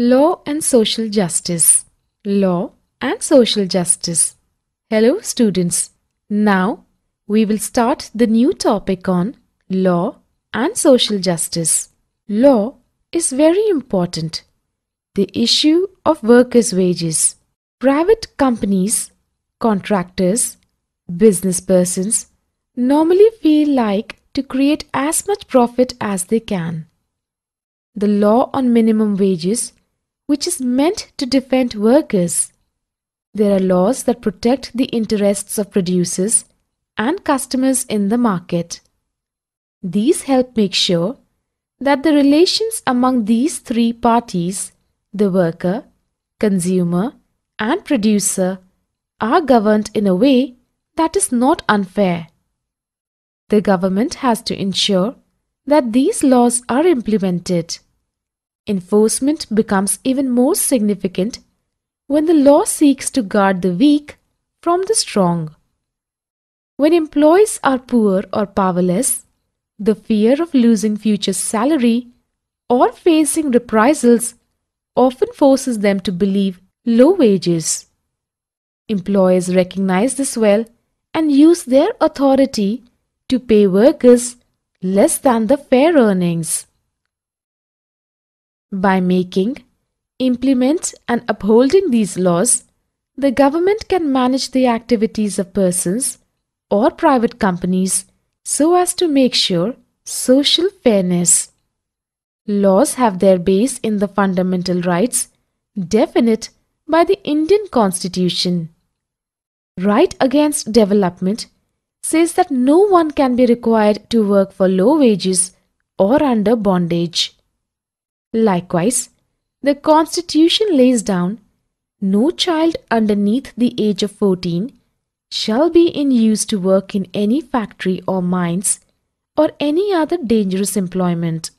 Law and Social Justice. Law and Social Justice. Hello students. Now we will start the new topic on law and social justice. Law is very important. The issue of workers' wages. Private companies, contractors, business persons normally feel like to create as much profit as they can. The law on minimum wages which is meant to defend workers. There are laws that protect the interests of producers and customers in the market. These help make sure that the relations among these three parties, the worker, consumer, and producer, are governed in a way that is not unfair. The government has to ensure that these laws are implemented. Enforcement becomes even more significant when the law seeks to guard the weak from the strong. When employees are poor or powerless, the fear of losing future salary or facing reprisals often forces them to believe low wages. Employers recognize this well and use their authority to pay workers less than the fair earnings. By making, implement, and upholding these laws, the government can manage the activities of persons or private companies so as to make sure social fairness. Laws have their base in the fundamental rights definite by the Indian Constitution. Right Against Development says that no one can be required to work for low wages or under bondage. Likewise, the Constitution lays down no child underneath the age of 14 shall be in use to work in any factory or mines or any other dangerous employment.